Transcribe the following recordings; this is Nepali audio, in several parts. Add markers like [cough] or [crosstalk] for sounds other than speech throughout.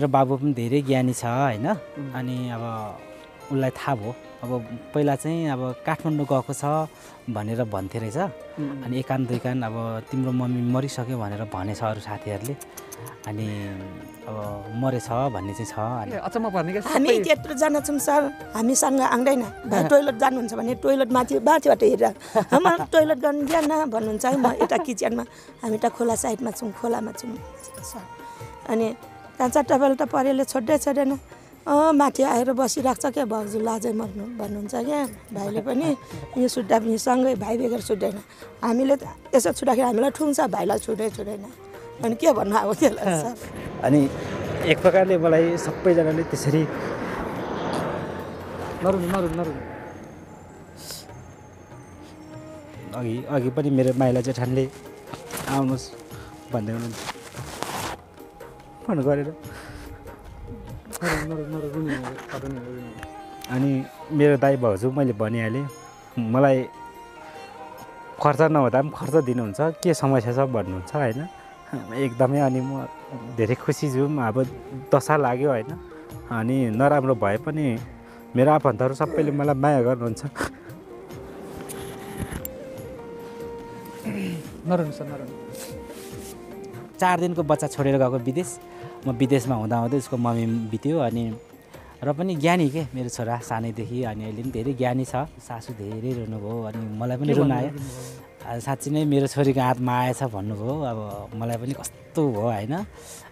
मेरो बाबु पनि धेरै ज्ञानी छ होइन अनि अब उसलाई थाहा भयो अब पहिला चाहिँ अब काठमाडौँ गएको छ भनेर भन्थे रहेछ अनि एकान दुई कान अब तिम्रो मम्मी मरिसक्यो भनेर भनेछ अरू साथीहरूले अनि अब मरेछ भन्ने चाहिँ छ हामी त्यत्रोजना छौँ सर हामीसँग आउँदैन भाइ टोइलेट जानुहुन्छ भने टोइलेट माथि बाँचीबाट हेरेर टोइलेट [laughs] गर्नु न भन्नुहुन्छ है म यता किचनमा हामी त खोला साइडमा छौँ खोलामा छौँ अनि त्यहाँ टेबल त परेले छोड्दै छोडेन अँ माथि आएर बसिरहेको छ क्या भाउजू लाजै मर्नु भन्नुहुन्छ क्या भाइले पनि यो सुट्दा पनि सँगै भाइ बेगर छुट्दैन हामीले त यसो छुट्दाखेरि हामीलाई ठुङ्छ भाइलाई छुट्दै छुट्दैन अनि के भन्नु अब त्यसलाई अनि एक प्रकारले मलाई सबैजनाले त्यसरी नरुनु नरुनु नरुनु अघि अघि पनि मेरो माइला जेठानले आउनुहोस् भन्दै हुनुहुन्छ फोन गरेर अनि मेरो दाइ भाउजू मैले भनिहालेँ मलाई खर्च नहुँदा पनि खर्च दिनुहुन्छ के समस्या छ भन्नुहुन्छ होइन एकदमै अनि म धेरै खुसी छु अब दशा लाग्यो होइन अनि नराम्रो भए पनि मेरो आफन्तहरू सबैले मलाई माया गर्नुहुन्छ नरहनु सर चार दिनको बच्चा छोडेर गएको विदेश म विदेशमा हुँदाहुँदै उसको मम्मी बित्यो अनि र पनि ज्ञानी के मेरो छोरा सानैदेखि अनि अहिले पनि धेरै ज्ञानी छ सासु धेरै रुनुभयो अनि मलाई पनि रुन आयो साँच्ची नै मेरो छोरीको हातमा आएछ भन्नुभयो अब मलाई पनि कस्तो भयो होइन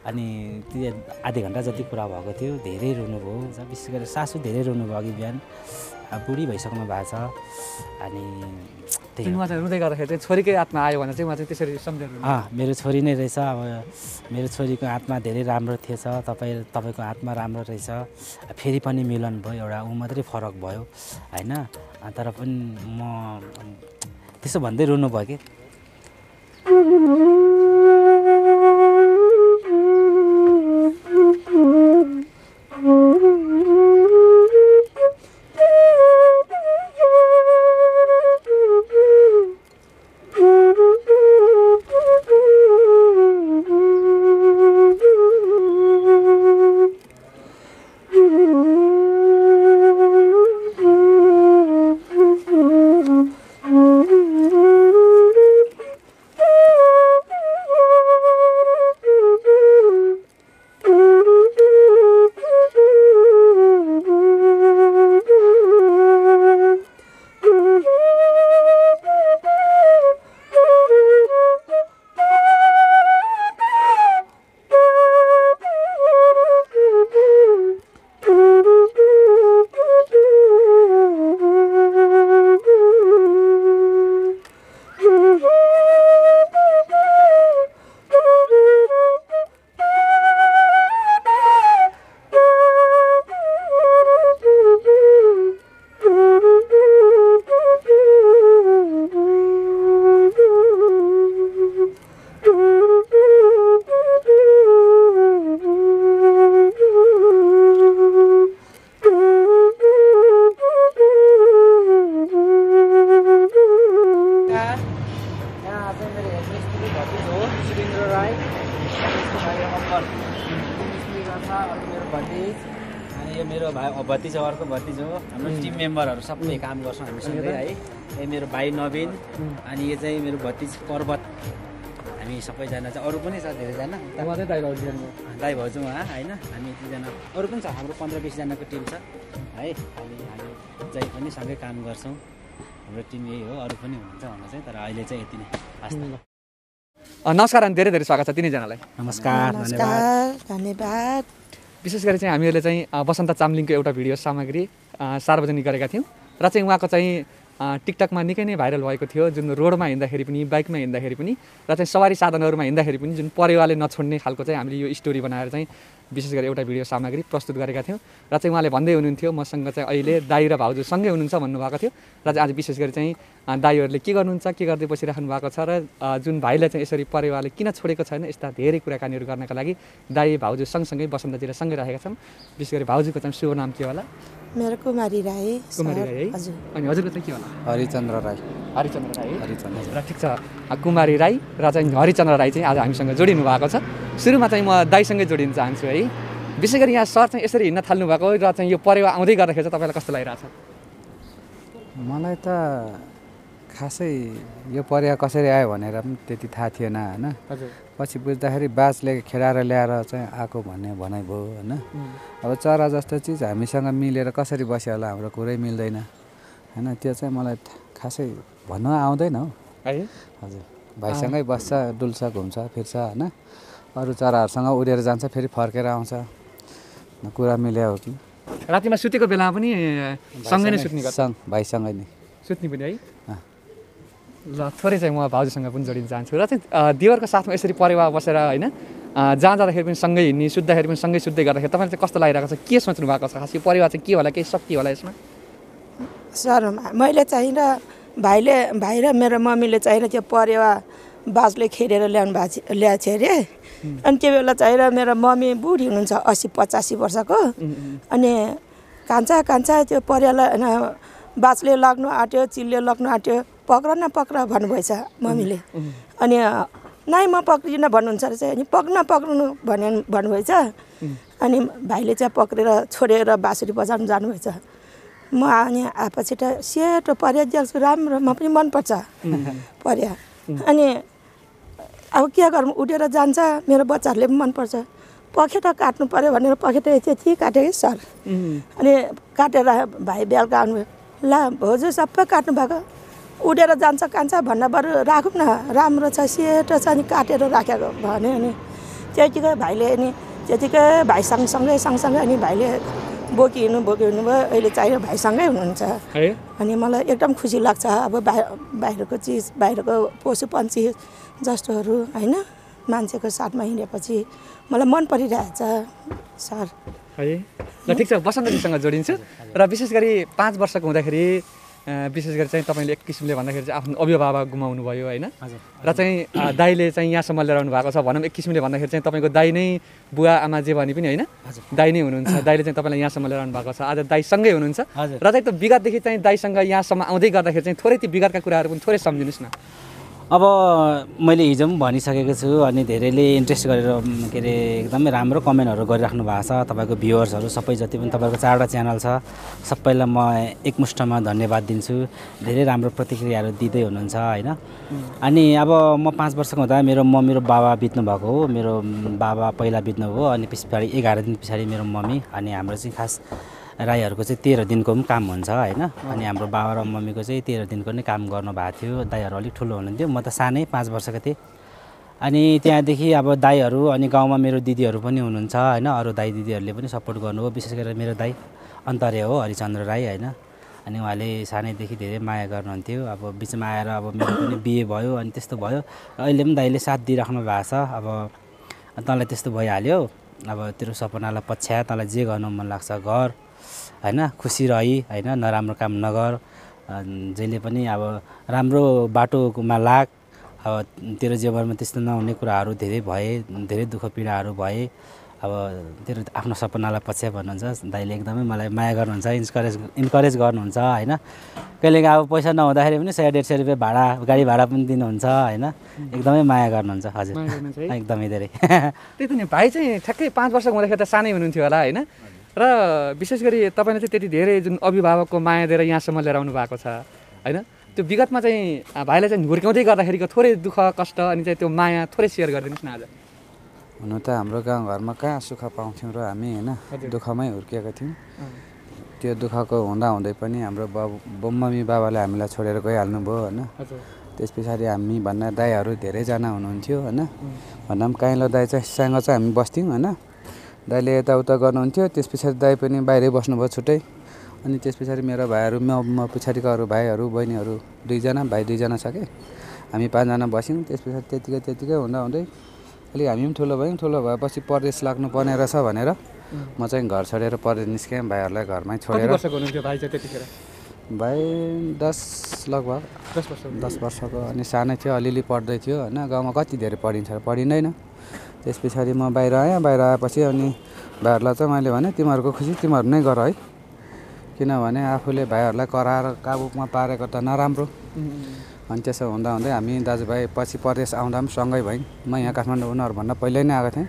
अनि त्यो आधी घन्टा जति कुरा भएको थियो धेरै रुनुभयो विशेष गरेर सासु धेरै रुनुभयो अघि बिहान बुढी भइसक्नु भएको छ अनि थियो उहाँ चाहिँ रुँदै गर्दाखेरि चाहिँ छोरीकै आत्मा आयो भने चाहिँ उहाँ चाहिँ त्यसरी सम्झिनु मेरो छोरी नै रहेछ अब मेरो छोरीको आत्मा धेरै राम्रो थिएछ तपाईँ तपाईँको आत्मा राम्रो रहेछ फेरि पनि मिलन भयो एउटा ऊ मात्रै फरक भयो होइन तर पनि म त्यसो भन्दै रुनु भयो कि भतिजो हाम्रो टिम मेम्बरहरू सबै काम गर्छौँ हामीसँगै है ए मेरो भाइ नवीन अनि यो चाहिँ मेरो भतिज पर्वत हामी सबैजना चाहिँ अरू पनि छ धेरैजना दाइ भाउजू उहाँ होइन हामी दुईजना अरू पनि छ हाम्रो पन्ध्र बिसजनाको टिम छ है अनि हामी जहीँ पनि सँगै काम गर्छौँ हाम्रो टिम यही हो अरू पनि हुनुहुन्छ भन्नु चाहिँ तर अहिले चाहिँ यति नै नमस्कार अनि धेरै धेरै स्वागत छ तिनैजनालाई नमस्कार धन्यवाद धन्यवाद विशेष गरी चाहिँ हामीहरूले चाहिँ वसन्त चामलिङको एउटा भिडियो सामग्री सार्वजनिक गरेका थियौँ र चाहिँ उहाँको चाहिँ टिकटकमा निकै नै भाइरल भएको थियो जुन रोडमा हिँड्दाखेरि पनि बाइकमा हिँड्दाखेरि पनि र चाहिँ सवारी साधनहरूमा हिँड्दाखेरि पनि जुन परेवाले नछोड्ने खालको चाहिँ हामीले यो स्टोरी बनाएर चाहिँ विशेष गरी एउटा भिडियो सामग्री प्रस्तुत गरेका थियौँ र चाहिँ उहाँले भन्दै हुनुहुन्थ्यो मसँग चाहिँ अहिले दाई र भाउजू सँगै हुनुहुन्छ भन्नुभएको थियो र चाहिँ आज विशेष गरी चाहिँ दाईहरूले के गर्नुहुन्छ के गर्दै बसिराख्नु भएको छ र जुन भाइलाई चाहिँ यसरी परिवारले किन छोडेको छैन यस्ता धेरै कुराकानीहरू गर्नका लागि दाई भाउजू सँगसँगै बसन्तजीलाई सँगै राखेका छौँ विशेष गरी भाउजूको चाहिँ शुभ नाम के होला मेरो कुमारी राई कुमारी राई है अनि हजुरको चाहिँ के होला हरिचन्द्र राई हरिचन्द्र राई हरिचन्द्र र ठिक छ कुमारी राई र चाहिँ हरिचन्द्र राई चाहिँ आज हामीसँग जोडिनु भएको छ सुरुमा चाहिँ म दाईसँगै जोडिन चाहन्छु है विशेष गरी यहाँ सर चाहिँ यसरी हिँड्न थाल्नु भएको र चाहिँ यो परेवा आउँदै गर्दाखेरि चाहिँ तपाईँलाई कस्तो लागिरहेको छ मलाई त खासै यो परेवा कसरी आयो भनेर पनि त्यति थाहा थिएन होइन पछि बुझ्दाखेरि बाजले खेडाएर ल्याएर चाहिँ आएको भन्ने भनाइ भयो होइन अब चरा जस्तो चिज हामीसँग मिलेर कसरी बस्यो होला हाम्रो कुरै मिल्दैन होइन त्यो चाहिँ मलाई खासै भन्न आउँदैन हौ हजुर भाइसँगै बस्छ डुल्छ घुम्छ फिर्छ होइन अरू चराहरूसँग उडेर जान्छ फेरि फर्केर आउँछ कुरा मिल्या हो कि रातिमा सुतेको बेलामा पनि सँगै नै सुत्ने भाइसँगै नै सुत्ने पनि है ल थोरै चाहिँ म भाउजूसँग पनि जोडिन चाहन्छु र चाहिँ दिवरको साथमा यसरी परेवा बसेर होइन जहाँ जाँदाखेरि पनि सँगै हिँड्ने सुत्दाखेरि पनि सँगै सुत्दै गर्दाखेरि तपाईँले चाहिँ कस्तो लागिरहेको छ के सोच्नु भएको छ खास यो परिवार चाहिँ के होला केही शक्ति होला यसमा सर मैले चाहिँ र भाइले भाइ र मेरो मम्मीले चाहिँ त्यो परेवा बाँसले खेरेर ल्याउनु भएको ल्याएको थियो अरे अनि त्यो बेला चाहिँ र मेरो मम्मी बुढी हुनुहुन्छ असी पचासी वर्षको अनि कान्छा कान्छा त्यो परेवालाई होइन बाजले लाग्नु आँट्यो चिल्ले लाग्नु आँट्यो पक्र नपक्र भन्नुभएछ मम्मीले अनि नाइ म पक्रिनँ भन्नुहुन्छ रहेछ अनि पक्न पक्रिनु भने भन्नुभएछ अनि भाइले चाहिँ पक्रेर छोडेर बाँसुरी बजाउनु जानुभएछ म अनि आप्पासित सेतो परिया देख्छु राम्रो म पनि मनपर्छ पर्या अनि अब के गरौँ उडेर जान्छ मेरो बच्चाहरूले पनि मनपर्छ पखेटा काट्नु पऱ्यो भनेर पखेटा त्यति काटेँ सर अनि काटेर भाइ बेलुका आउनुभयो ला भोजो सबै काट्नु भएको उडेर जान्छ कान्छ भन्न बरु राखौँ न राम्रो छ सेतो छ नि काटेर राखेको भन्यो अनि त्यतिकै भाइले अनि त्यतिकै भाइ सँगसँगै सँगसँगै अनि भाइले बोकिनु हिँड्नु भयो अहिले चाहिँ भाइसँगै हुनुहुन्छ अनि मलाई एकदम खुसी लाग्छ अब बाहिर बाहिरको चिज बाहिरको पशु पन्छी जस्तोहरू होइन मान्छेको साथमा हिँडेपछि मलाई मन परिरहेछ सर है ल ठिक छ वसन्तजीसँग जोडिन्छु र विशेष गरी पाँच वर्षको हुँदाखेरि विशेष गरी चाहिँ तपाईँले एक किसिमले भन्दाखेरि चाहिँ आफ्नो अभिभावक गुमाउनु भयो होइन र चाहिँ दाईले चाहिँ यहाँसम्म लिएर आउनु भएको छ भनौँ एक किसिमले भन्दाखेरि चाहिँ तपाईँको दाई नै बुवा आमा जे भने पनि होइन दाई नै हुनुहुन्छ दाईले चाहिँ तपाईँलाई यहाँसम्म लिएर आउनु भएको छ आज दाईसँगै हुनुहुन्छ र चाहिँ त्यो विगतदेखि चाहिँ दाईसँग यहाँसम्म आउँदै गर्दाखेरि चाहिँ थोरै त्यो विगतका कुराहरू पनि थोरै सम्झिनुहोस् न अब मैले हिजो पनि भनिसकेको छु अनि धेरैले इन्ट्रेस्ट गरेर के अरे एकदमै राम्रो कमेन्टहरू गरिराख्नु भएको छ तपाईँको भ्युवर्सहरू सबै जति पनि तपाईँको चारवटा च्यानल छ सबैलाई म एकमुष्टमा धन्यवाद दिन्छु धेरै राम्रो प्रतिक्रियाहरू दिँदै हुनुहुन्छ होइन अनि अब म पाँच वर्षको हुँदा मेरो म मेरो बाबा बित्नु भएको हो मेरो बाबा पहिला बित्नुभयो हो अनि पछाडि एघार दिन पछाडि मेरो मम्मी अनि हाम्रो चाहिँ खास राईहरूको चाहिँ तेह्र दिनको पनि काम हुन्छ होइन अनि हाम्रो बाबा र मम्मीको चाहिँ तेह्र दिनको नै काम गर्नुभएको थियो दाईहरू अलिक ठुलो हुनुहुन्थ्यो म त सानै पाँच वर्षको थिएँ अनि त्यहाँदेखि अब दाईहरू अनि गाउँमा मेरो दिदीहरू पनि हुनुहुन्छ होइन अरू दाई दिदीहरूले पनि सपोर्ट गर्नुभयो विशेष गरेर मेरो दाई अन्तर्य हो हरिचन्द्र राई होइन अनि उहाँले सानैदेखि धेरै माया गर्नुहुन्थ्यो अब बिचमा आएर अब मेरो पनि बिहे भयो अनि त्यस्तो भयो अहिले पनि दाईले साथ दिइराख्नु भएको छ अब तँलाई त्यस्तो भइहाल्यो अब तेरो सपनालाई पछ्या तँलाई जे गर्नु मन लाग्छ घर होइन खुसी रही होइन नराम्रो काम नगर जहिले पनि अब राम्रो बाटोमा लाग अब तेरो जीवनमा त्यस्तो नहुने कुराहरू धेरै भए धेरै दुःख पीडाहरू भए अब तेरो आफ्नो सपनालाई पछ्या भन्नुहुन्छ दाइले एकदमै मलाई माया गर्नुहुन्छ इन्करेज इन्करेज गर्नुहुन्छ होइन कहिलेकाहीँ अब पैसा नहुँदाखेरि पनि सय डेढ सय रुपियाँ भाडा गाडी भाडा पनि दिनुहुन्छ होइन एकदमै माया गर्नुहुन्छ हजुर [laughs] एकदमै धेरै त्यही त नि भाइ चाहिँ ठ्याक्कै पाँच वर्षको हुँदाखेरि त सानै हुनुहुन्थ्यो होला होइन र विशेष गरी तपाईँले चाहिँ त्यति धेरै जुन अभिभावकको माया दिएर यहाँसम्म लिएर आउनु भएको छ होइन त्यो विगतमा चाहिँ भाइलाई चाहिँ हुर्काउँदै गर्दाखेरिको थोरै दुःख कष्ट अनि चाहिँ त्यो माया थोरै सेयर गरिदिनुहोस् न आज हुन त हाम्रो गाउँघरमा कहाँ सुख पाउँथ्यौँ र हामी होइन दुःखमै हुर्किएका थियौँ त्यो दुःखको हुँदै पनि हाम्रो बाबु मम्मी बाबाले हामीलाई छोडेर गइहाल्नु भयो होइन त्यस पछाडि हामी भन्दा दाईहरू धेरैजना हुनुहुन्थ्यो होइन भन्दा पनि काइलो दाई चाहिँ सँग चाहिँ हामी बस्थ्यौँ होइन दाइले यताउता गर्नुहुन्थ्यो त्यस पछाडि दाइ पनि बाहिरै बस्नुभयो छुट्टै अनि त्यस पछाडि मेरो भाइहरू म म पछाडिको अरू भाइहरू बहिनीहरू दुईजना भाइ दुईजना छ कि हामी पाँचजना बस्यौँ त्यस पछाडि त्यतिकै त्यतिकै हुँदा हुँदै अलिक हामी पनि ठुलो भयौँ ठुलो भएपछि परदेश लाग्नु पर्ने रहेछ भनेर म चाहिँ घर छोडेर परदेश निस्केँ भाइहरूलाई घरमै छोडेर भाइ दस लगभग दस वर्ष दस वर्षको अनि सानै थियो अलिअलि पढ्दै थियो होइन गाउँमा कति धेरै पढिन्छ पढिँदैन त्यस पछाडि म बाहिर आएँ बाहिर आएपछि अनि भाइहरूलाई चाहिँ मैले भने तिमीहरूको खुसी तिमीहरू नै गर है किनभने आफूले भाइहरूलाई कराएर काबुमा पारेको त नराम्रो अनि त्यसो हुँदा हुँदै हामी दाजुभाइ पछि परदेश आउँदा पनि सँगै भयौँ म यहाँ काठमाडौँ उनीहरूभन्दा पहिल्यै नै आएको थिएँ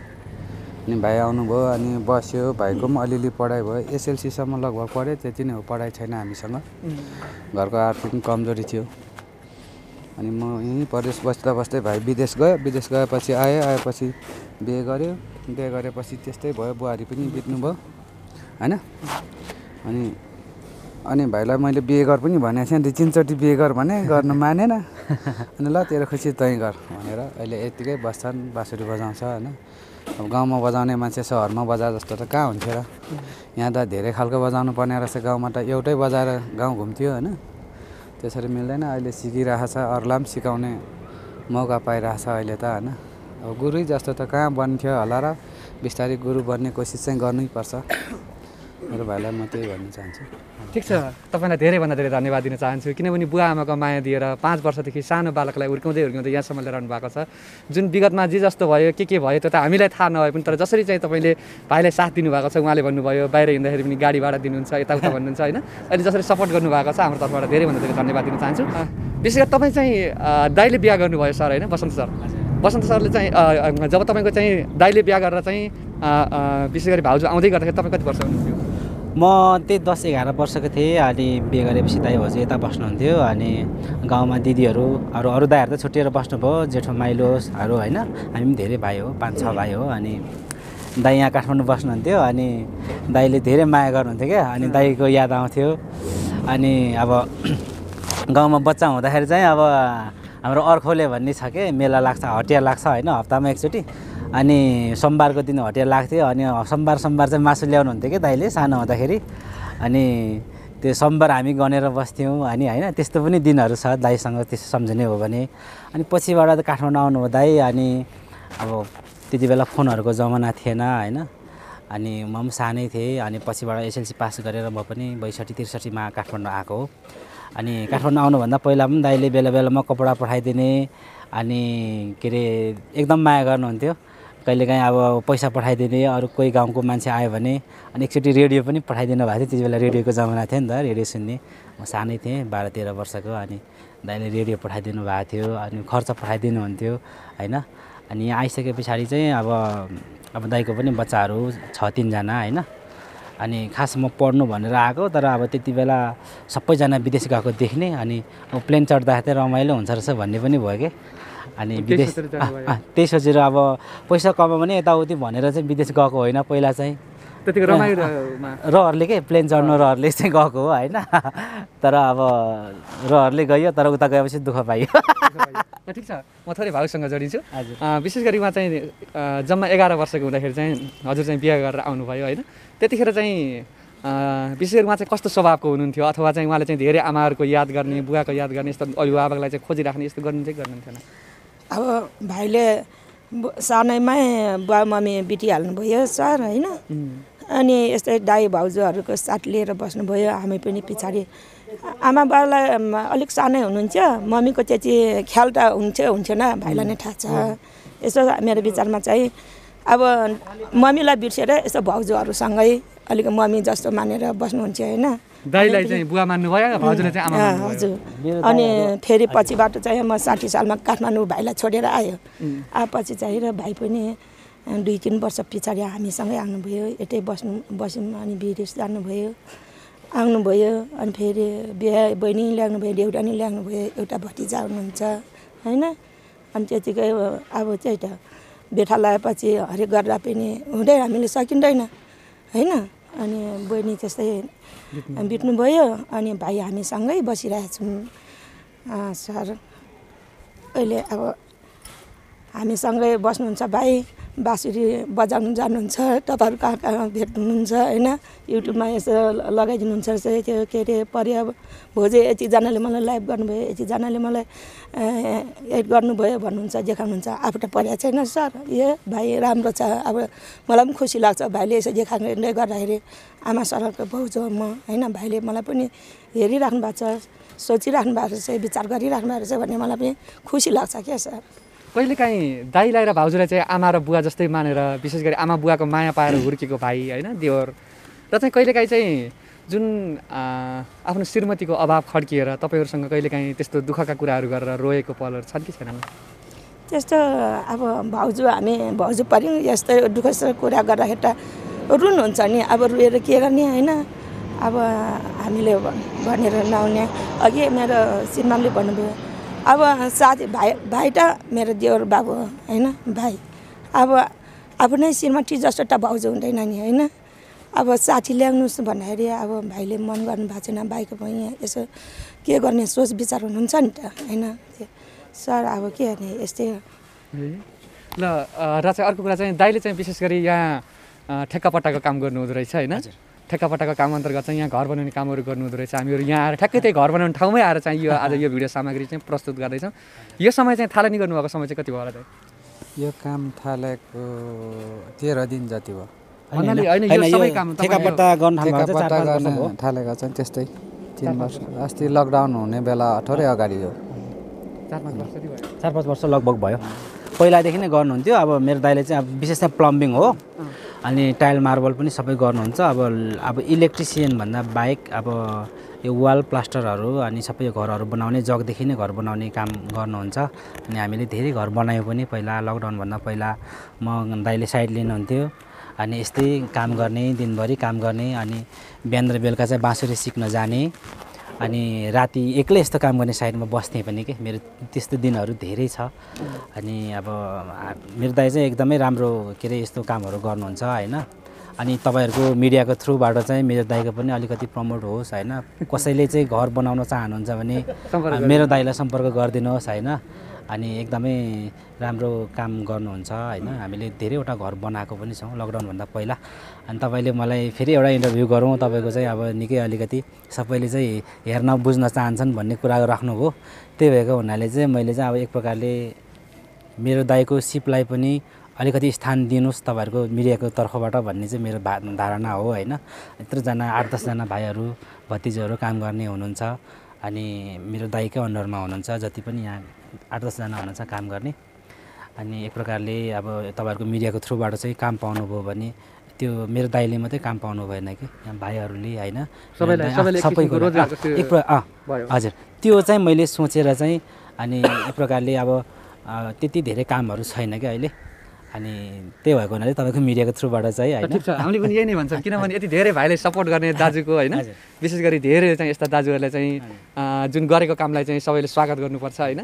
अनि भाइ आउनुभयो अनि बस्यो भाइको पनि अलिअलि पढाइ भयो एसएलसीसम्म लगभग पढ्यो त्यति नै हो पढाइ छैन हामीसँग घरको आर्थिक कमजोरी थियो अनि म यहीँ परदेश बस्दा बस्दै भाइ विदेश गयो विदेश गएपछि आयो आएपछि बिहे गऱ्यो बिहे गरेपछि त्यस्तै भयो बुहारी पनि बित्नु भयो होइन अनि अनि भाइलाई मैले बिहे गर पनि भनेको थिएँ दुई तिनचोटि बिहे गर भने गर्नु मानेन अनि ल तेरो खुसी तैँ गर भनेर अहिले यत्तिकै बस्छन् बाँसुरी बजाउँछ होइन अब गाउँमा बजाउने मान्छे सहरमा बजार जस्तो त कहाँ हुन्थ्यो र यहाँ त धेरै खालको बजाउनु पर्ने रहेछ गाउँमा त एउटै बजाएर गाउँ घुम्थ्यो होइन त्यसरी मिल्दैन अहिले सिकिरहेको छ अरूलाई पनि सिकाउने मौका पाइरहेछ अहिले त होइन अब गुरु जस्तो त कहाँ बन्थ्यो होला र बिस्तारै गुरु बन्ने कोसिस चाहिँ गर्नैपर्छ मेरो भाइलाई म त्यही भन्न चाहन्छु ठिक छ तपाईँलाई धेरैभन्दा धेरै धन्यवाद दिन चाहन्छु किनभने बुवा आमाको माया दिएर पाँच वर्षदेखि सानो बालकलाई हुर्काउँदै हुर्काउँदै यहाँसम्म लिएर आउनु भएको छ जुन विगतमा जे जस्तो भयो के के भयो त्यो त हामीलाई थाहा नभए पनि तर जसरी चाहिँ तपाईँले भाइलाई साथ दिनुभएको छ उहाँले भन्नुभयो बाहिर हिँड्दाखेरि पनि गाडी भाडा दिनुहुन्छ यताउता भन्नुहुन्छ होइन अहिले जसरी सपोर्ट गर्नुभएको छ हाम्रो तर्फबाट धेरैभन्दा धेरै धन्यवाद दिन चाहन्छु विशेष गरी तपाईँ चाहिँ दाइले बिहा गर्नुभयो सर होइन बसन्त सर बसन्त सरले चाहिँ जब तपाईँको चाहिँ दाइले बिहा गरेर चाहिँ विशेष गरी भाउजू आउँदै गर्दाखेरि तपाईँ कति वर्ष हुनुहुन्थ्यो म त्यही दस एघार वर्षको थिएँ अनि बिहे गरेपछि दाइ भाउजू यता बस्नुहुन्थ्यो अनि गाउँमा दिदीहरू अरू अरू दाईहरू त छुट्टिएर बस्नुभयो जेठो माइलोसहरू होइन हामी पनि धेरै भाइ हो पाँच छ भाइ हो अनि दाई यहाँ काठमाडौँ बस्नुहुन्थ्यो अनि दाईले धेरै माया गर्नुहुन्थ्यो क्या अनि दाईको याद आउँथ्यो अनि अब [clears throat] गाउँमा बच्चा हुँदाखेरि चाहिँ अब हाम्रो अर्खोले भन्ने छ कि मेला लाग्छ हटिया लाग्छ होइन हप्तामा एकचोटि अनि सोमबारको दिन हटिया लाग्थ्यो अनि सोमबार सोमबार चाहिँ मासु ल्याउनुहुन्थ्यो कि दाइले सानो हुँदाखेरि अनि त्यो सोमबार हामी गनेर बस्थ्यौँ अनि होइन त्यस्तो पनि दिनहरू छ दाइसँग त्यस्तो सम्झिने हो भने अनि पछिबाट त काठमाडौँ आउनु हो दाई अनि अब त्यति बेला फोनहरूको जमाना थिएन होइन अनि म पनि सानै थिएँ अनि पछिबाट एसएलसी पास गरेर म पनि बैसठी त्रिसठीमा काठमाडौँ आएको हो अनि काठमाडौँ आउनुभन्दा पहिला पनि दाइले बेला बेलामा कपडा पठाइदिने अनि के अरे एकदम माया गर्नुहुन्थ्यो कहिलेकाहीँ अब पैसा पठाइदिने अरू कोही गाउँको मान्छे आयो भने अनि एकचोटि रेडियो पनि पठाइदिनु भएको थियो त्यति बेला रेडियोको जमाना थियो नि त रेडियो सुन्ने म सानै थिएँ बाह्र तेह्र वर्षको अनि दाइले रेडियो पठाइदिनु भएको थियो अनि खर्च पठाइदिनु हुन्थ्यो होइन अनि यहाँ आइसके पछाडि चाहिँ अब अब दाइको पनि बच्चाहरू छ तिनजना होइन अनि खास म पढ्नु भनेर आएको तर अब त्यति बेला सबैजना विदेश गएको देख्ने अनि प्लेन चढ्दाखेरि रमाइलो हुन्छ रहेछ भन्ने पनि भयो कि अनि विदेश त्यही सोचेर अब पैसा कमायो भने यताउति भनेर चाहिँ विदेश गएको होइन पहिला चाहिँ रहरले के प्लेन चढ्नु रहरले चाहिँ गएको हो होइन तर अब रहरले गयो तर उता गएपछि दुःख पाइयो ठिक छ म थोरै भाउसँग जोडिन्छु विशेष गरी उहाँ चाहिँ जम्मा एघार वर्षको हुँदाखेरि चाहिँ हजुर चाहिँ बिहा गरेर आउनुभयो होइन त्यतिखेर चाहिँ विशेष गरी उहाँ चाहिँ कस्तो स्वभावको हुनुहुन्थ्यो अथवा चाहिँ उहाँले चाहिँ धेरै आमाहरूको याद गर्ने बुवाको याद गर्ने यस्तो अभिभावकलाई चाहिँ खोजिराख्ने यस्तो गर्नु चाहिँ गर्नुहुन्थेन अब भाइले सानैमै बुवा मम्मी बितिहाल्नुभयो सर होइन अनि यस्तै दाई भाउजूहरूको साथ लिएर बस्नुभयो हामी पनि पछाडि आमा बाबालाई अलिक सानै हुनुहुन्थ्यो मम्मीको त्यति ख्याल त हुन्थ्यो हुन्थेन भाइलाई नै थाहा छ यसो मेरो विचारमा चाहिँ अब मम्मीलाई बिर्सेर यसो भाउजूहरूसँगै अलिक मम्मी जस्तो मानेर बस्नुहुन्थ्यो होइन दाईलाई चाहिँ बुवा मान्नुभयो हजुरले चाहिँ आमा हजुर अनि फेरि पछिबाट चाहिँ म साठी सालमा काठमाडौँ भाइलाई छोडेर आयो आएपछि पछि चाहिँ र भाइ पनि दुई तिन वर्ष पछाडि हामीसँगै आउनुभयो यतै बस्नु बस्यौँ अनि विदेश जानुभयो आउनुभयो अनि फेरि बिहा बहिनी भयो देउटा नि भयो एउटा भतिजा हुनुहुन्छ होइन अनि त्यतिकै अब त्यही त बेठा लगाएपछि हरेक गर्दा पनि हुँदैन हामीले सकिँदैन होइन अनि बहिनी त्यस्तै बित्नुभयो अनि भाइ हामीसँगै बसिरहेछौँ सर अहिले अब हामीसँगै बस्नुहुन्छ भाइ बाँसुरी बजाउनु जानुहुन्छ तपाईँहरू कहाँ कहाँ भेट्नुहुन्छ होइन युट्युबमा यसो लगाइदिनुहुन्छ रहेछ त्यो के अरे अब भोजे यतिजनाले मलाई लाइभ गर्नुभयो यतिजनाले मलाई एड गर्नुभयो भन्नुहुन्छ देखाउनुहुन्छ आफू त परिया छैन सर ए भाइ राम्रो छ अब मलाई पनि खुसी लाग्छ भाइले यसो देखाउने गर्दाखेरि आमा सरको सरहरूको भाउज म होइन भाइले मलाई पनि हेरिराख्नु भएको छ सोचिराख्नु भएको रहेछ विचार गरिराख्नु भएको रहेछ भन्ने मलाई पनि खुसी लाग्छ क्या सर कहिलेकाहीँ दाइलाई र भाउजूलाई चाहिँ आमा र बुवा जस्तै मानेर विशेष गरी आमा बुवाको माया पाएर हुर्केको भाइ होइन देवर र चाहिँ कहिलेकाहीँ चाहिँ जुन आफ्नो श्रीमतीको अभाव खड्किएर तपाईँहरूसँग कहिलेकाहीँ त्यस्तो दुःखका कुराहरू गरेर रोएको पलहरू छन् कि छैन त्यस्तो अब भाउजू हामी भाउजू पऱ्यौँ यस्तै दुःख कुरा गर्दाखेरि त रुनुहुन्छ नि अब रोएर के गर्ने होइन अब हामीले भनेर नहुने अघि मेरो श्रीमानले भन्नुभयो अब साथी भाइ भाइ त मेरो देवर बाबु हो होइन भाइ अब आफ्नै श्रीमती जस्तो त भाउजू हुँदैन नि होइन अब साथी ल्याउनुहोस् भन्दाखेरि अब भाइले मन गर्नु भएको छैन भाइको पनि यसो के गर्ने सोच विचार हुनुहुन्छ नि त होइन सर अब के गर्ने यस्तै हो ल चाहिँ अर्को कुरा चाहिँ दाइले चाहिँ विशेष गरी यहाँ ठेक्कापट्टाको काम गर्नुहुँदो रहेछ होइन ठेक्कापट्टाको काम अन्तर गर्छ यहाँ घर बनाउने कामहरू गर्नु हुँदो रहेछ हामीहरू यहाँ आएर ठ्याक्कै त्यही घर बनाउने ठाउँमै आएर चाहिँ यो आज यो भिडियो सामग्री चाहिँ प्रस्तुत गर्दैछौँ यो समय चाहिँ थालनी गर्नुभएको समय चाहिँ कति भयो होला त यो काम थालेको तेह्र दिन जति भयो थालेको चाहिँ त्यस्तै तिन वर्ष अस्ति लकडाउन हुने बेला अठारै अगाडि हो चार पाँच वर्ष लगभग भयो पहिलादेखि नै गर्नुहुन्थ्यो अब मेरो दाइले चाहिँ अब विशेष चाहिँ प्लम्बिङ हो अनि टाइल मार्बल पनि सबै गर्नुहुन्छ अब अब इलेक्ट्रिसियन भन्दा बाहेक अब यो वाल प्लास्टरहरू अनि सबै घरहरू बनाउने जगदेखि नै घर बनाउने काम गर्नुहुन्छ अनि हामीले धेरै घर बनायौँ पनि पहिला लकडाउनभन्दा पहिला म दाइले साइड लिनुहुन्थ्यो अनि यस्तै काम गर्ने दिनभरि काम गर्ने अनि बिहान र बेलुका चाहिँ बाँसुरी सिक्न जाने अनि राति एक्लै यस्तो काम गर्ने साइडमा बस्थेँ पनि कि मेरो त्यस्तो दिनहरू धेरै छ अनि अब मेरो दाइ चाहिँ एकदमै राम्रो के अरे यस्तो कामहरू गर्नुहुन्छ होइन अनि तपाईँहरूको मिडियाको थ्रुबाट चाहिँ मेरो दाईको पनि अलिकति प्रमोट होस् होइन कसैले चाहिँ घर बनाउन चाहनुहुन्छ भने मेरो दाईलाई सम्पर्क गरिदिनुहोस् होइन अनि एकदमै राम्रो काम गर्नुहुन्छ होइन हामीले धेरैवटा घर बनाएको पनि छौँ लकडाउनभन्दा पहिला अनि तपाईँले मलाई फेरि एउटा इन्टरभ्यू गरौँ तपाईँको चाहिँ अब निकै अलिकति सबैले चाहिँ हेर्न बुझ्न चाहन्छन् भन्ने कुरा राख्नुभयो त्यही भएको हुनाले चाहिँ मैले चाहिँ अब एक प्रकारले मेरो दाईको सिपलाई पनि अलिकति स्थान दिनुहोस् तपाईँहरूको मिडियाको तर्फबाट भन्ने चाहिँ मेरो भा धारणा हो होइन यत्रोजना आठ दसजना भाइहरू भतिजहरू काम गर्ने हुनुहुन्छ अनि मेरो दाईकै अन्डरमा हुनुहुन्छ जति पनि यहाँ आठ दसजना हुनुहुन्छ काम गर्ने अनि एक प्रकारले अब तपाईँहरूको मिडियाको थ्रुबाट चाहिँ काम पाउनुभयो भने त्यो मेरो दाइले मात्रै काम पाउनु भएन कि भाइहरूले होइन सबैको एक हजुर त्यो चाहिँ मैले सोचेर चाहिँ अनि एक प्रकारले अब त्यति धेरै कामहरू छैन कि अहिले अनि त्यही भएको हुनाले तपाईँको मिडियाको थ्रुबाट चाहिँ होइन हामीले पनि यही नै भन्छौँ किनभने यति धेरै भाइले सपोर्ट गर्ने दाजुको होइन विशेष गरी धेरै चाहिँ यस्ता दाजुहरूलाई चाहिँ जुन गरेको कामलाई चाहिँ सबैले स्वागत गर्नुपर्छ होइन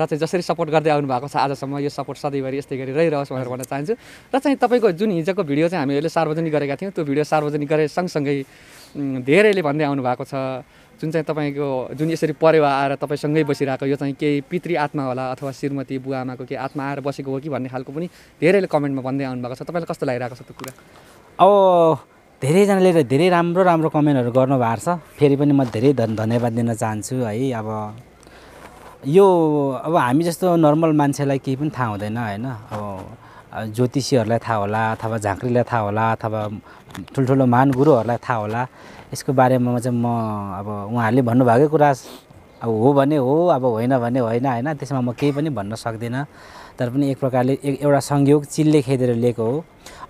र चाहिँ जसरी सपोर्ट गर्दै आउनु भएको छ आजसम्म यो सपोर्ट सधैँभरि यस्तै गरी रहिरहोस् भनेर भन्न चाहन्छु र चाहिँ तपाईँको जुन हिजोको भिडियो चाहिँ हामीहरूले सार्वजनिक गरेका थियौँ त्यो भिडियो सार्वजनिक गरे सँगसँगै धेरैले भन्दै आउनु भएको छ जुन चाहिँ तपाईँको जुन यसरी परेवा आएर तपाईँसँगै बसिरहेको यो चाहिँ केही पितृ आत्मा होला अथवा श्रीमती बुवा आमाको केही आत्मा आएर बसेको हो कि भन्ने खालको पनि धेरैले कमेन्टमा भन्दै आउनुभएको छ तपाईँलाई कस्तो लागिरहेको छ त्यो कुरा अब धेरैजनाले त धेरै राम्रो राम्रो कमेन्टहरू गर्नुभएको छ फेरि पनि म धेरै धन धन्यवाद दिन चाहन्छु है अब यो अब हामी जस्तो नर्मल मान्छेलाई केही पनि थाहा हुँदैन होइन अब ज्योतिषीहरूलाई थाहा होला अथवा झाँक्रीलाई थाहा होला अथवा ठुल्ठुलो महान गुरुहरूलाई थाहा होला यसको बारेमा चाहिँ म अब उहाँहरूले भन्नुभएकै कुरा अब हो भने हो अब होइन भने होइन होइन त्यसमा म केही पनि भन्न सक्दिनँ तर पनि एक प्रकारले एक एउटा संयोग चिल्ले खेदेर लिएको हो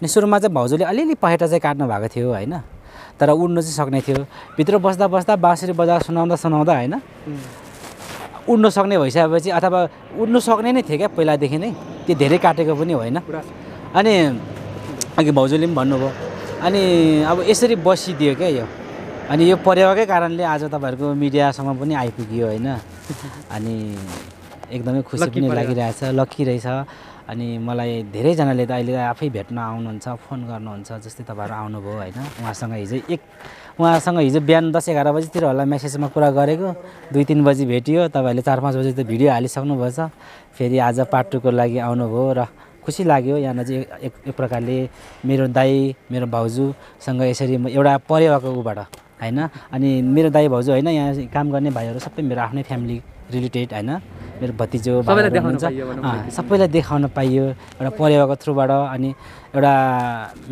अनि सुरुमा चाहिँ भाउजूले अलिअलि पहेटा चाहिँ काट्नु भएको थियो होइन तर उड्नु चाहिँ सक्ने थियो भित्र बस्दा बस्दा बाँसुरी बजार सुनाउँदा सुनाउँदा होइन उड्नु सक्ने भइसकेपछि अथवा उड्नु सक्ने नै थियो क्या पहिलादेखि नै त्यो धेरै काटेको पनि होइन अनि अघि भाउजूले पनि भन्नुभयो अनि अब यसरी बसिदियो क्या यो अनि यो परेवाकै कारणले आज तपाईँहरूको मिडियासम्म पनि आइपुग्यो होइन अनि एकदमै खुसी पनि लागिरहेछ लक्की रहेछ अनि मलाई धेरैजनाले त अहिले आफै भेट्न आउनुहुन्छ फोन गर्नुहुन्छ जस्तै तपाईँहरू आउनुभयो होइन उहाँसँग हिजो एक उहाँसँग हिजो बिहान दस एघार बजीतिर होला मेसेजमा कुरा गरेको दुई तिन बजी भेटियो तपाईँहरूले चार पाँच बजी त भिडियो हालिसक्नुभएछ फेरि आज पार्ट टूको लागि आउनुभयो र खुसी लाग्यो यहाँ चाहिँ एक एक प्रकारले मेरो दाई मेरो भाउजूसँग यसरी म एउटा परेवाको ऊबाट होइन अनि मेरो दाई भाउजू होइन यहाँ काम गर्ने भाइहरू सबै मेरो आफ्नै फ्यामिली रिलेटेड होइन मेरो भतिजो हुन्छ सबैलाई देखाउन पाइयो एउटा परिवारको थ्रुबाट अनि एउटा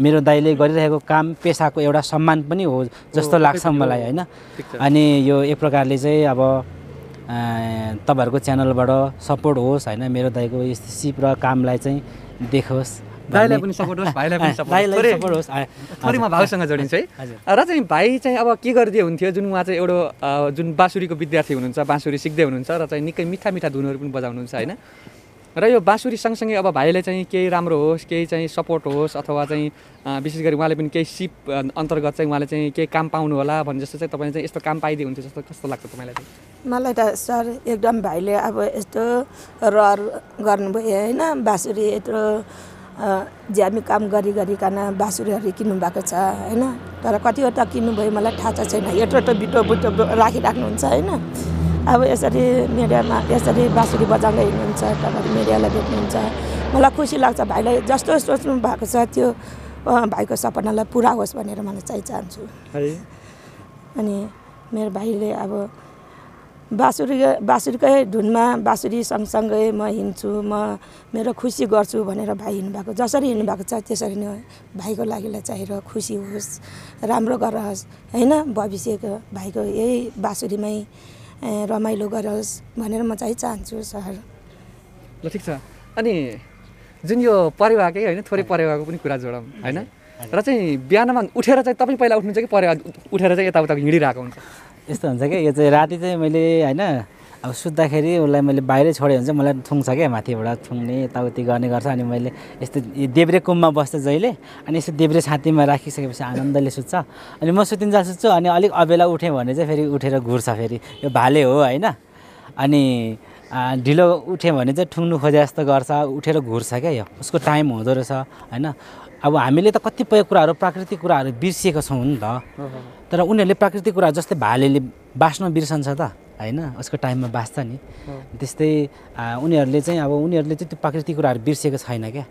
मेरो दाईले गरिरहेको काम पेसाको एउटा सम्मान पनि हो जस्तो लाग्छ मलाई होइन अनि यो एक प्रकारले चाहिँ अब तपाईँहरूको च्यानलबाट सपोर्ट होस् होइन मेरो दाईको दाइको सिप र कामलाई चाहिँ देखोस् भाइलाई पनि सपोर्ट होस् [laughs] भाइलाई पनि [laughs] सपोर्ट होस् थोरै म भाउसँग जोडिन्छु है र चाहिँ भाइ चाहिँ अब के गरिदिए हुन्थ्यो जुन उहाँ चाहिँ एउटा जुन बाँसुरीको विद्यार्थी हुनुहुन्छ बाँसुरी सिक्दै हुनुहुन्छ र चाहिँ निकै मिठा मिठा धुनहरू पनि बजाउनुहुन्छ होइन र यो बाँसुरी सँगसँगै अब भाइले चाहिँ केही राम्रो होस् केही चाहिँ सपोर्ट होस् अथवा चाहिँ विशेष गरी उहाँले पनि केही सिप अन्तर्गत चाहिँ उहाँले चाहिँ केही काम पाउनु होला भने जस्तो चाहिँ तपाईँले चाहिँ यस्तो काम पाइदिए हुन्थ्यो जस्तो कस्तो लाग्छ तपाईँलाई चाहिँ मलाई त सर एकदम भाइले अब यस्तो रहर गर्नुभयो होइन बाँसुरी यत्रो ज्यामी काम गरी गरिकन बाँसुरीहरू भएको छ होइन तर कतिवटा किन्नुभयो मलाई थाहा छैन एटो बिटो बुटो राखिराख्नुहुन्छ होइन अब यसरी मिडियामा यसरी बाँसुरी बजाउँदै हिँड्नुहुन्छ तपाईँहरू मिडियालाई देख्नुहुन्छ मलाई खुसी लाग्छ भाइलाई जस्तो सोच्नु भएको छ त्यो भाइको सपनालाई पुरा होस् भनेर मलाई चाहिँ चाहन्छु अनि मेरो भाइले अब बाँसुरी बाँसुरीकै धुनमा बाँसुरी सँगसँगै म हिँड्छु म मेरो खुसी गर्छु भनेर भाइ हिँड्नु भएको जसरी हिँड्नु भएको छ त्यसरी नै भाइको लागिलाई चाहिएर खुसी होस् राम्रो गरोस् होइन भविष्यको भाइको यही बाँसुरीमै रमाइलो गरोस् भनेर म चाहिँ चाहन्छु सर ल ठिक छ अनि जुन यो परिवारकै होइन थोरै परिवारको पनि कुरा जोडौँ होइन र चाहिँ बिहानमा उठेर चाहिँ तपाईँ पहिला उठ्नुहुन्छ कि परेवा उठेर चाहिँ यताउता हिँडिरहेको हुन्छ यस्तो हुन्छ क्या यो चाहिँ राति चाहिँ मैले होइन अब सुत्दाखेरि उसलाई मैले बाहिरै छोडेँ भने चाहिँ मलाई थुङ्छ क्या माथिबाट थुङ्ने यताउति गर्ने गर्छ अनि मैले यस्तो देब्रे कुममा बस्छ जहिले अनि यस्तो देब्रे छातीमा राखिसकेपछि आनन्दले सुत्छ अनि म जा सुत्छु अनि अलिक अबेला उठेँ भने चाहिँ फेरि उठेर घुर्छ फेरि यो भाले हो होइन अनि ढिलो उठ्यो भने चाहिँ ठुङ्नु खोजे जस्तो गर्छ उठेर घुर्छ क्या यो उसको टाइम हुँदो रहेछ होइन अब हामीले त कतिपय कुराहरू प्राकृतिक कुराहरू बिर्सिएको छौँ नि त तर उनीहरूले प्राकृतिक कुरा जस्तै भालेले बाँच्न बिर्सन्छ त होइन उसको टाइममा बाँच्छ नि त्यस्तै उनीहरूले चाहिँ अब उनीहरूले चाहिँ त्यो प्राकृतिक कुराहरू बिर्सेको छैन क्या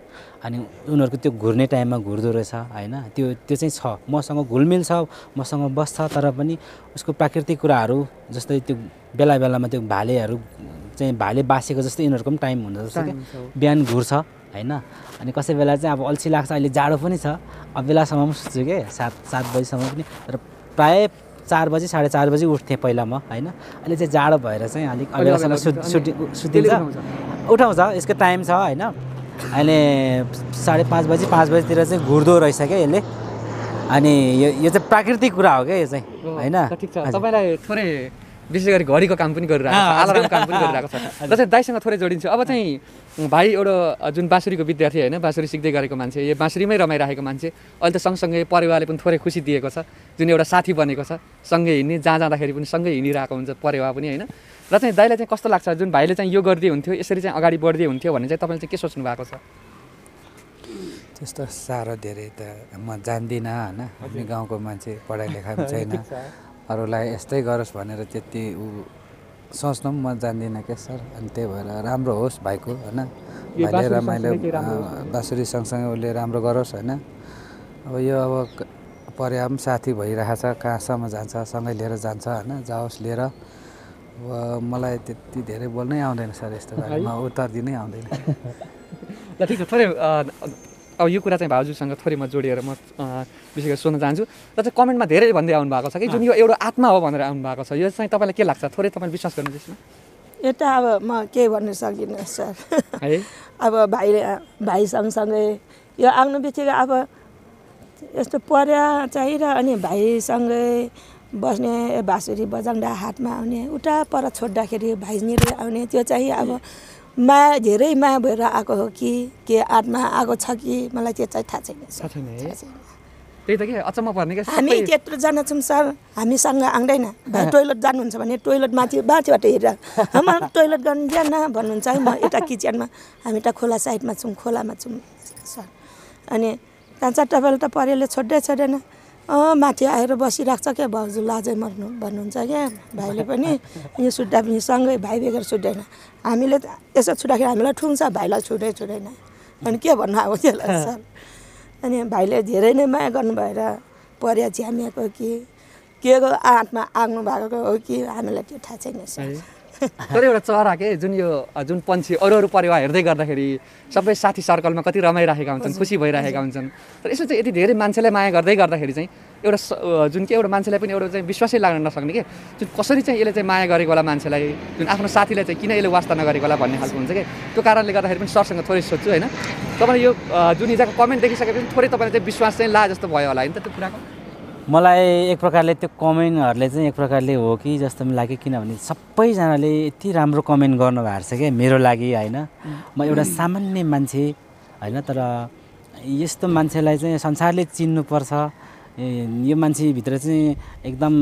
अनि उनीहरूको त्यो घुर्ने टाइममा घुर्दो रहेछ होइन त्यो त्यो चाहिँ छ मसँग घुलमिल छ मसँग बस्छ तर पनि उसको प्राकृतिक कुराहरू जस्तै त्यो बेला बेलामा त्यो भालेहरू चाहिँ भाले बासेको जस्तै यिनीहरूको पनि टाइम हुन्छ रहेछ क्या बिहान घुर्छ होइन अनि कसै बेला चाहिँ अब अल्छी लाग्छ अहिले जाडो पनि छ अब बेलासम्म पनि सुत्छु के सात सात बजीसम्म पनि तर प्रायः चार बजी साढे चार बजी उठ्थेँ पहिला म होइन अहिले चाहिँ जाडो भएर चाहिँ अलिक अलिकसम्म सु सुति सुतिन्छ उठाउँछ यसको टाइम छ होइन अहिले साढे पाँच बजी पाँच बजीतिर चाहिँ घुर्दो रहेछ क्या यसले अनि यो यो चाहिँ प्राकृतिक कुरा हो क्या यो चाहिँ होइन तपाईँलाई थोरै विशेष गरी घडीको काम पनि गरिरहेको छ काम पनि गरिरहेको छ जस्तै [laughs] दाईसँग दाइसँग थोरै जोडिन्छु अब चाहिँ भाइ एउटा जुन बाँसुरीको विद्यार्थी होइन बाँसुरी सिक्दै गरेको मान्छे यो बाँसुरीमै रमाइरहेको मान्छे अहिले त सँगसँगै परिवारले पनि थोरै खुसी दिएको छ जुन एउटा साथी बनेको छ सँगै हिँड्ने जहाँ जाँदाखेरि पनि सँगै हिँडिरहेको हुन्छ परेवा पनि होइन र चाहिँ दाइलाई चाहिँ कस्तो लाग्छ जुन भाइले चाहिँ यो गरिदिए हुन्थ्यो यसरी चाहिँ अगाडि बढिदिए हुन्थ्यो भन्ने चाहिँ तपाईँले चाहिँ के सोच्नु भएको छ त्यस्तो साह्रो धेरै त म जान्दिनँ होइन गाउँको मान्छे पढाइ लेखाइ छैन [laughs] अरूलाई यस्तै गरोस् भनेर त्यति ऊ सोच्नु पनि म जान्दिनँ क्या सर अनि त्यही भएर राम्रो होस् भाइको होइन भाइले रमाइलो बाँसुरी सँगसँगै उसले राम्रो गरोस् होइन अब यो अब पर्या पनि साथी भइरहेछ कहाँसम्म जान्छ सँगै लिएर जान्छ होइन जाओस् लिएर अब मलाई त्यति धेरै बोल्नै आउँदैन सर यस्तो बारेमा उत्तर दिनै आउँदैन [laughs] ल ठिक छ थोरै अब यो कुरा चाहिँ भाउजूसँग थोरै म जोडिएर म विशेष गरी सोध्न चाहन्छु र चाहिँ कमेन्टमा धेरै भन्दै आउनु भएको छ कि जुन यो एउटा आत्मा हो भनेर आउनु भएको छ यो चाहिँ तपाईँलाई के लाग्छ थोरै तपाईँले विश्वास गर्नुहोस् न यो अब म केही भन्नु सकिनँ सर है [laughs] अब भाइ भाइ सँगसँगै यो आउनु बित्तिकै अब यस्तो पर्या चाहिएर अनि भाइसँगै बस्ने बाँसुरी बजाउँदा हातमा आउने उता पर छोड्दाखेरि भाइनीहरू आउने त्यो चाहिँ अब माया धेरै माया भएर आएको हो कि के आत्मा आएको छ कि मलाई त्यो चाहिँ थाहा छैन त्यही त के अचम्म पर्ने क्या हामी त्यत्रोजना छौँ सर हामीसँग आउँदैन [laughs] भाइ टोइलेट जानुहुन्छ भने टोइलेट माथि माथिबाट हेरेर हाम्रो टोइलेट गर्नु दिएन भन्नुहुन्छ है म यता किचनमा हामी त खोला साइडमा छौँ खोलामा छौँ सर अनि कहाँ छ त परेले छोड्दै छोडेन माथि आएर बसिरहेको छ क्या भाउजू लाजै मर्नु भन्नुहुन्छ क्या भाइले पनि यो सुट्दा पनि सँगै भाइ बेगर छुट्दैन हामीले त यसो छुट्दाखेरि हामीलाई ठुङ्छ भाइलाई छुटै छुटेन अनि के भन्नु अब त्यसलाई सर अनि भाइले धेरै नै माया गर्नु भएर परिया झ्यामिएको कि के को आँटमा आग्नु भएको हो कि हामीलाई त्यो थाहा छैन सर तर एउटा चरा के जुन यो जुन पन्छी अरू अरू परेवा हेर्दै गर्दाखेरि सबै साथी सर्कलमा कति रमाइरहेका हुन्छन् खुसी भइरहेका हुन्छन् तर यसो चाहिँ यति धेरै मान्छेलाई माया गर्दै गर्दाखेरि चाहिँ एउटा जुन कि एउटा मान्छेलाई पनि एउटा चाहिँ विश्वासै लाग्न नसक्ने के जुन कसरी चाहिँ यसले चाहिँ माया गरेको होला मान्छेलाई जुन आफ्नो साथीलाई चाहिँ किन यसले वास्ता नगरेको होला भन्ने खालको हुन्छ कि त्यो कारणले गर्दाखेरि पनि सरसँग थोरै सोध्छु होइन तपाईँले यो जुन हिजोको कमेन्ट देखिसकेपछि थोरै तपाईँलाई चाहिँ विश्वास चाहिँ ला जस्तो भयो होला होइन त त्यो कुराको मलाई एक प्रकारले त्यो कमेन्टहरूले चाहिँ एक प्रकारले हो कि जस्तो पनि लाग्यो किनभने सबैजनाले यति राम्रो कमेन्ट गर्नुभएको छ क्या मेरो लागि होइन म एउटा सामान्य मान्छे होइन तर यस्तो मान्छेलाई चाहिँ संसारले चिन्नुपर्छ यो मान्छेभित्र चाहिँ एकदम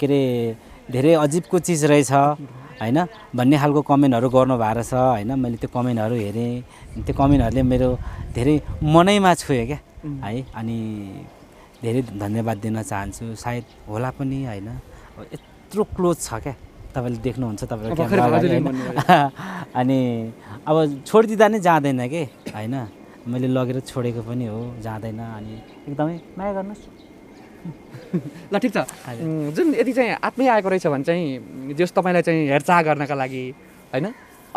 के अरे धेरै अजिबको चिज रहेछ होइन भन्ने खालको कमेन्टहरू गर्नुभएको रहेछ होइन मैले त्यो कमेन्टहरू हेरेँ त्यो कमेन्टहरूले मेरो धेरै मनैमा छोएँ क्या है अनि धेरै धन्यवाद दिन चाहन्छु सायद होला पनि होइन यत्रो क्लोज छ क्या तपाईँले देख्नुहुन्छ तपाईँको [laughs] अनि अब छोडिदिँदा नै जाँदैन कि होइन मैले लगेर छोडेको पनि हो जाँदैन अनि एकदमै माया गर्नुहोस् [laughs] ल ठिक छ जुन यदि चाहिँ आत्मै आएको रहेछ भने चाहिँ जस तपाईँलाई चाहिँ हेरचाह गर्नका लागि होइन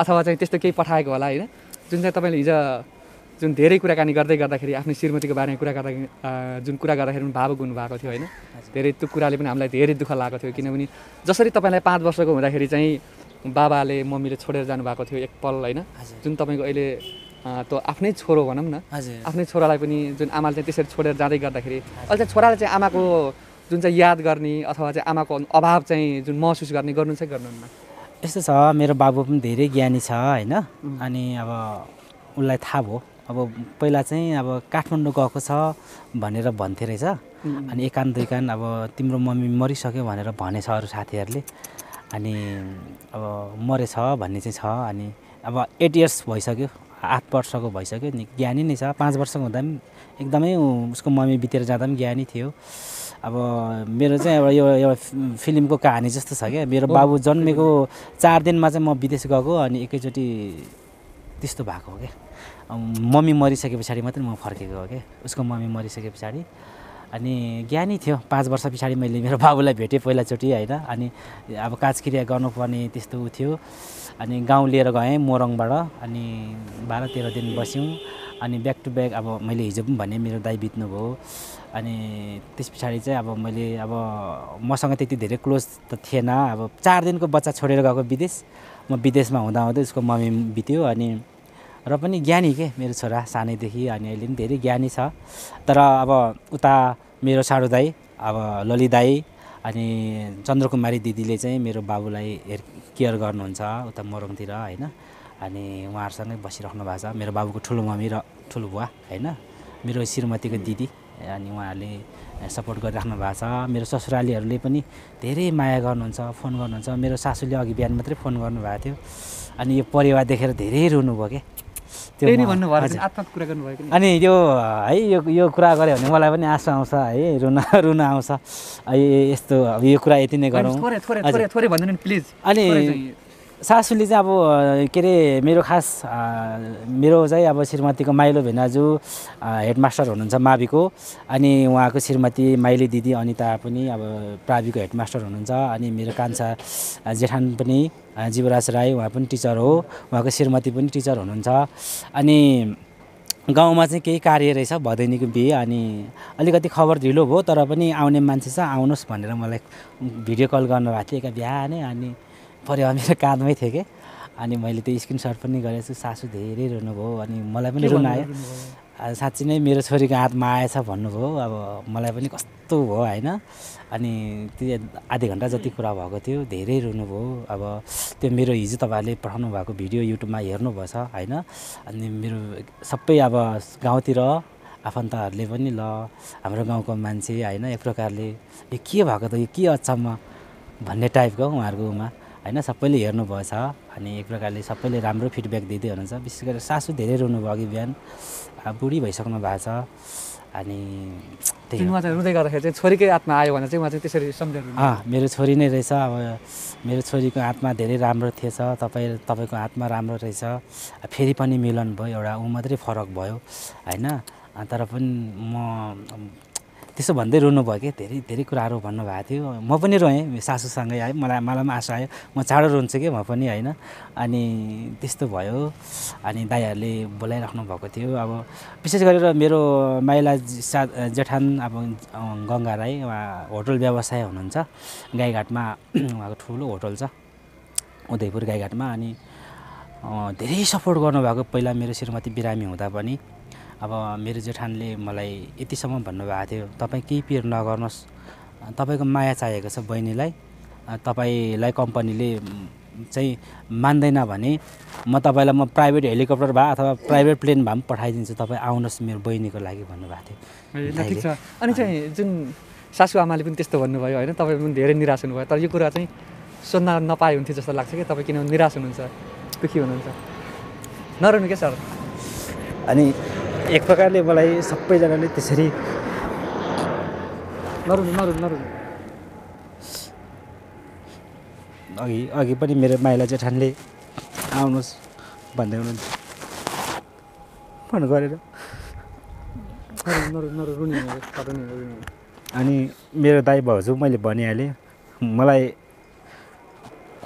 अथवा चाहिँ त्यस्तो केही पठाएको होला होइन जुन चाहिँ तपाईँले हिजो जुन धेरै कुराकानी गर्दै गर्दाखेरि आफ्नो श्रीमतीको बारेमा कुरा गर्दा जुन कुरा गर्दाखेरि पनि भावुक हुनुभएको थियो होइन धेरै त्यो कुराले पनि हामीलाई धेरै दुःख लागेको थियो किनभने जसरी तपाईँलाई पाँच वर्षको हुँदाखेरि चाहिँ बाबाले मम्मीले छोडेर जानुभएको थियो एक पल होइन जुन तपाईँको अहिले त्यो आफ्नै छोरो भनौँ न आफ्नै छोरालाई पनि जुन आमाले चाहिँ त्यसरी छोडेर जाँदै गर्दाखेरि अहिले चाहिँ छोराले चाहिँ आमाको जुन चाहिँ याद गर्ने अथवा चाहिँ आमाको अभाव चाहिँ जुन महसुस गर्ने गर्नु चाहिँ गर्नुहुन्न यस्तो छ मेरो बाबु पनि धेरै ज्ञानी छ होइन अनि अब उसलाई थाहा भयो अब पहिला चाहिँ अब काठमाडौँ गएको छ भनेर भन्थे रहेछ अनि एकान कान अब तिम्रो मम्मी मरिसक्यो भनेर भनेछ अरू साथीहरूले अनि अब मरेछ भन्ने चाहिँ छ अनि अब एट इयर्स भइसक्यो आठ वर्षको भइसक्यो नि ज्ञानी नै छ पाँच वर्षको हुँदा पनि एकदमै उसको मम्मी बितेर जाँदा पनि ज्ञानी थियो अब मेरो चाहिँ अब यो एउटा फिल्मको कहानी जस्तो छ क्या मेरो बाबु जन्मेको चार दिनमा चाहिँ म विदेश गएको अनि एकैचोटि त्यस्तो भएको हो क्या मम्मी मरिसके पछाडि मात्रै म फर्केको हो क्या उसको मम्मी मरिसके पछाडि अनि ज्ञानी थियो पाँच वर्ष पछाडि मैले मेरो बाबुलाई भेटेँ पहिलाचोटि होइन अनि अब काजक्रिया गर्नुपर्ने त्यस्तो थियो अनि गाउँ लिएर गएँ मोरङबाट अनि बाह्र तेह्र दिन बस्यौँ अनि ब्याक टु ब्याक अब मैले हिजो पनि भने मेरो दाई बित्नुभयो अनि त्यस पछाडि चाहिँ अब मैले अब मसँग त्यति धेरै क्लोज त थिएन अब चार दिनको बच्चा छोडेर गएको विदेश म विदेशमा हुँदा हुँदै उसको मम्मी बित्यो अनि र पनि ज्ञानी के मेरो छोरा सानैदेखि अनि अहिले पनि धेरै ज्ञानी छ तर अब उता मेरो साडो दाई अब ललित दाई अनि चन्द्रकुमारी दिदीले चाहिँ मेरो बाबुलाई हेर केयर गर्नुहुन्छ उता मोरङतिर होइन अनि उहाँहरूसँगै बसिराख्नु भएको छ मेरो बाबुको ठुलो मम्मी र ठुलो बुवा होइन मेरो श्रीमतीको दिदी अनि उहाँहरूले सपोर्ट गरिराख्नु भएको छ मेरो ससुरालीहरूले पनि धेरै माया गर्नुहुन्छ फोन गर्नुहुन्छ मेरो सासूले अघि बिहान मात्रै फोन गर्नुभएको थियो अनि यो परिवार देखेर धेरै रुनुभयो क्या अनि यो है यो यो कुरा गऱ्यो भने मलाई पनि आँसु आउँछ है रुना [laughs] रुन आउँछ यो यस्तो यो कुरा यति नै गरौँ अनि सासूले चाहिँ अब के अरे मेरो खास मेरो चाहिँ अब श्रीमतीको माइलो भेनाजु हेडमास्टर हुनुहुन्छ माभिको अनि उहाँको श्रीमती माइली दिदी अनिता पनि अब प्राविको हेडमास्टर हुनुहुन्छ अनि मेरो कान्छा जेठान पनि जीवराज राई उहाँ पनि टिचर हो उहाँको श्रीमती पनि टिचर हुनुहुन्छ अनि गाउँमा चाहिँ केही कार्य रहेछ भदैनीको बिहे अनि अलिकति खबर ढिलो भयो तर पनि आउने मान्छे छ आउनुहोस् भनेर मलाई भिडियो कल गर्नुभएको थियो एका बिहानै अनि परेवा मेरो [laughs] काँधमै थियो कि अनि मैले त्यो स्क्रिनसट पनि गरेको छु सासु धेरै रुनुभयो अनि मलाई पनि रुन आयो साँच्ची नै मेरो छोरीको हातमा आएछ भन्नुभयो अब मलाई पनि कस्तो भयो होइन अनि त्यो आधी घन्टा जति कुरा भएको थियो धेरै रुनुभयो अब त्यो मेरो हिजो तपाईँहरूले पठाउनु भएको भिडियो युट्युबमा हेर्नुभएछ होइन अनि मेरो सबै अब गाउँतिर आफन्तहरूले पनि ल हाम्रो गाउँको मान्छे होइन एक प्रकारले यो के भएको त यो के अचम्म भन्ने टाइपको उहाँहरूको उमा होइन सबैले हेर्नुभएछ अनि एक प्रकारले सबैले राम्रो फिडब्याक दिँदै हुनुहुन्छ विशेष गरेर सासु धेरै रुनुभयो अघि बिहान बुढी भइसक्नु भएको छ अनि त्यही उहाँ चाहिँ रुँदै गर्दाखेरि चाहिँ छोरीकै आत्मा आयो भने चाहिँ उहाँ चाहिँ त्यसरी सम्झाउनु मेरो छोरी नै रहेछ अब मेरो छोरीको आत्मा धेरै राम्रो थिएछ तपाईँ तपाईँको आत्मा राम्रो रहेछ फेरि पनि मिलन भयो एउटा ऊ मात्रै फरक भयो होइन तर पनि म त्यसो भन्दै भयो कि धेरै धेरै कुराहरू भन्नुभएको थियो म पनि रोएँ सासूसँगै है मलाई मलाई पनि आशा आयो म चाँडो रुन्छु कि म पनि होइन अनि त्यस्तो भयो अनि दाईहरूले बोलाइराख्नु भएको थियो अब विशेष गरेर मेरो माइला सा जेठान अब गङ्गा राई उहाँ होटल व्यवसाय हुनुहुन्छ गाईघाटमा उहाँको ठुलो होटल छ उदयपुर गाईघाटमा अनि धेरै सपोर्ट गर्नुभएको पहिला मेरो श्रीमती बिरामी हुँदा पनि अब मेरो जेठानले मलाई यतिसम्म भन्नुभएको थियो तपाईँ केही पिर नगर्नुहोस् तपाईँको माया चाहिएको छ बहिनीलाई तपाईँलाई कम्पनीले चाहिँ मान्दैन भने म तपाईँलाई म प्राइभेट हेलिकप्टर भए अथवा प्राइभेट प्लेन भए पनि पठाइदिन्छु तपाईँ आउनुहोस् मेरो बहिनीको लागि भन्नुभएको थियो अनि चाहिँ जुन सासु आमाले पनि त्यस्तो भन्नुभयो होइन तपाईँ पनि धेरै निराश हुनुभयो तर यो कुरा चाहिँ सोध्न नपाए हुन्थ्यो जस्तो लाग्छ कि तपाईँ किनभने निराश हुनुहुन्छ दुःखी हुनुहुन्छ नरहनु क्या सर अनि एक प्रकारले मलाई सबैजनाले त्यसरी नरुनु नरुनु नरुनु अघि अघि पनि मेरो माइला जेठानले आउनुहोस् भन्दै हुनुहुन्थ्यो फोन गरेर अनि मेरो दाई भाउजू मैले भनिहालेँ मलाई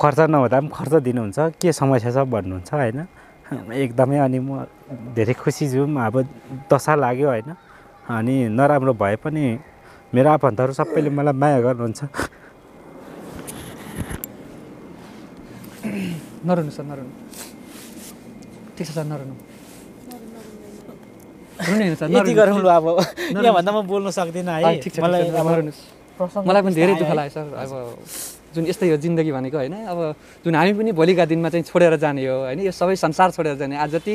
खर्च नहुँदा पनि खर्च दिनुहुन्छ के समस्या छ भन्नुहुन्छ होइन एकदमै अनि म धेरै खुसी छु अब दशा लाग्यो होइन अनि नराम्रो भए पनि मेरो आफन्तहरू सबैले मलाई माया गर्नुहुन्छ नरुनु सर नरुनु ठिक छ सर नरुनु यति गरौँ अब यहाँभन्दा म बोल्नु सक्दिनँ है मलाई मलाई पनि धेरै दुःख लाग्यो सर अब जुन यस्तै हो जिन्दगी भनेको होइन अब जुन हामी पनि भोलिका दिनमा चाहिँ छोडेर जाने हो होइन यो सबै संसार छोडेर जाने आज जति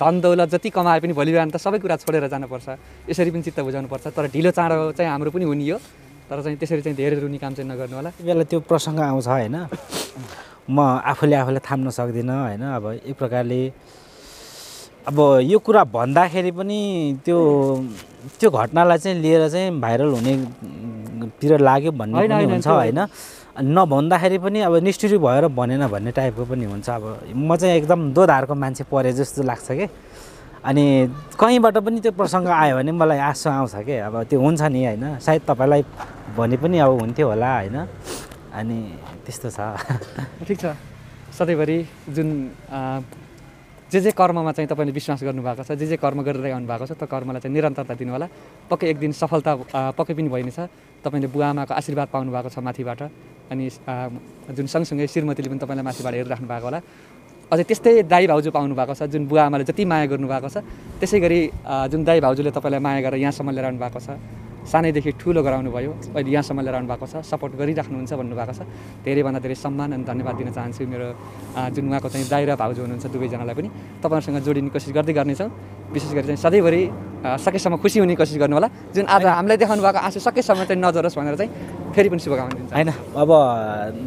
धन दौलत जति कमाए पनि भोलि बिहान त सबै कुरा छोडेर जानुपर्छ यसरी पनि चित्त बुझाउनुपर्छ तर ढिलो चाँडो चाहिँ हाम्रो पनि हुने हो तर चाहिँ त्यसरी चाहिँ धेरै रुने काम चाहिँ नगर्नु होला बेला त्यो प्रसङ्ग आउँछ होइन म आफूले आफूलाई थाम्न सक्दिनँ होइन अब एक प्रकारले अब यो कुरा भन्दाखेरि पनि त्यो त्यो घटनालाई चाहिँ लिएर चाहिँ भाइरल हुने पिरियड लाग्यो भन्ने हुन्छ होइन नभन्दाखेरि पनि अब निष्ठुरी भएर भनेन भन्ने टाइपको पनि हुन्छ अब म चाहिँ एकदम दोधारको मान्छे परे जस्तो लाग्छ कि अनि कहीँबाट पनि त्यो प्रसङ्ग आयो भने मलाई आँसु आउँछ कि अब त्यो हुन्छ नि होइन सायद तपाईँलाई भने पनि अब हुन्थ्यो होला होइन अनि त्यस्तो छ ठिक छ सधैँभरि जुन जे जे कर्ममा चाहिँ तपाईँले विश्वास गर्नुभएको छ जे जे कर्म गरिरहनु भएको छ त्यो कर्मलाई चाहिँ निरन्तरता दिनुहोला पक्कै एक दिन सफलता पक्कै पनि भइनेछ तपाईँले बुवा आमाको आशीर्वाद पाउनु भएको छ माथिबाट अनि जुन सँगसँगै श्रीमतीले पनि तपाईँलाई माथिबाट हेरिराख्नु भएको होला अझै त्यस्तै दाई भाउजू पाउनु भएको छ जुन बुवा आमाले जति माया गर्नुभएको छ त्यसै गरी जुन दाई भाउजूले तपाईँलाई माया गरेर यहाँसम्म लिएर आउनु भएको छ सानैदेखि ठुलो गराउनु भयो अहिले यहाँसम्म लिएर आउनु भएको छ सपोर्ट गरिराख्नुहुन्छ भन्नुभएको छ धेरैभन्दा धेरै सम्मान अनि धन्यवाद दिन चाहन्छु मेरो जुन उहाँको चाहिँ दाइरा भाउजू हुनुहुन्छ दुवैजनालाई पनि तपाईँहरूसँग जोडिने कोसिस गर्दै गर्नेछौँ विशेष गरी चाहिँ सधैँभरि सकेसम्म खुसी हुने कोसिस गर्नु होला जुन आज हामीलाई देखाउनु भएको आँसु सकेसम्म चाहिँ नजरोस् भनेर चाहिँ फेरि पनि शुभकामना दिन्छ होइन अब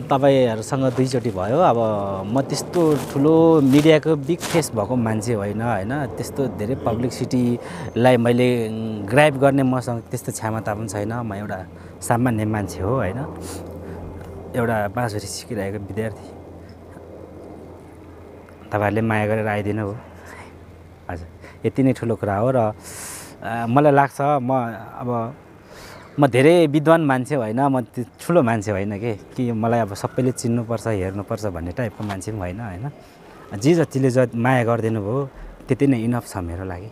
तपाईँहरूसँग दुईचोटि भयो अब म त्यस्तो ठुलो मिडियाको बिग फेस भएको मान्छे होइन होइन त्यस्तो धेरै पब्लिसिटीलाई मैले ग्राइब गर्ने मसँग त्यस्तो क्षमता पनि छैन म एउटा सामान्य मान्छे हो होइन एउटा बाँसुरी सिकिरहेको विद्यार्थी तपाईँहरूले माया गरेर आइदिनु हो यति नै ठुलो कुरा हो र मलाई लाग्छ म अब म धेरै विद्वान मान्छे होइन म ठुलो मान्छे होइन कि कि मलाई अब सबैले चिन्नुपर्छ हेर्नुपर्छ भन्ने टाइपको मान्छे पनि होइन होइन जे जतिले जति माया गरिदिनु भयो त्यति नै इनफ छ मेरो लागि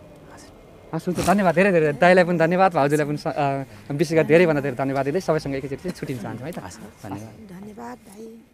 हस् हुन्छ धन्यवाद धेरै धेरै दाईलाई पनि धन्यवाद भाउजूलाई पनि विशेष गरी धेरैभन्दा धेरै धन्यवाद दिँदै सबैसँग एकैचोटि छुट्टिन चाहन्छु है त धन्यवाद धन्यवाद